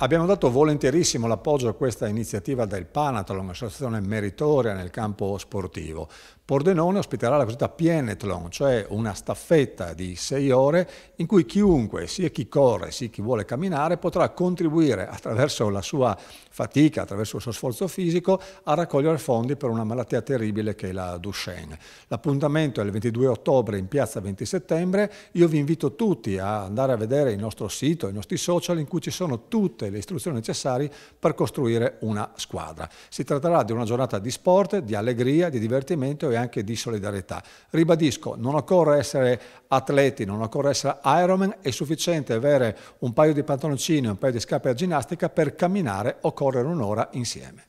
Abbiamo dato volentierissimo l'appoggio a questa iniziativa del Panathlon, un'associazione meritoria nel campo sportivo. Pordenone ospiterà la cosiddetta Pienethlon, cioè una staffetta di sei ore in cui chiunque, sia chi corre, sia chi vuole camminare, potrà contribuire attraverso la sua fatica, attraverso il suo sforzo fisico, a raccogliere fondi per una malattia terribile che è la Duchenne. L'appuntamento è il 22 ottobre in piazza 20 settembre. Io vi invito tutti a andare a vedere il nostro sito, i nostri social in cui ci sono tutte le istruzioni necessarie per costruire una squadra. Si tratterà di una giornata di sport, di allegria, di divertimento e anche di solidarietà. Ribadisco, non occorre essere atleti, non occorre essere Ironman, è sufficiente avere un paio di pantaloncini e un paio di scarpe a ginnastica per camminare o correre un'ora insieme.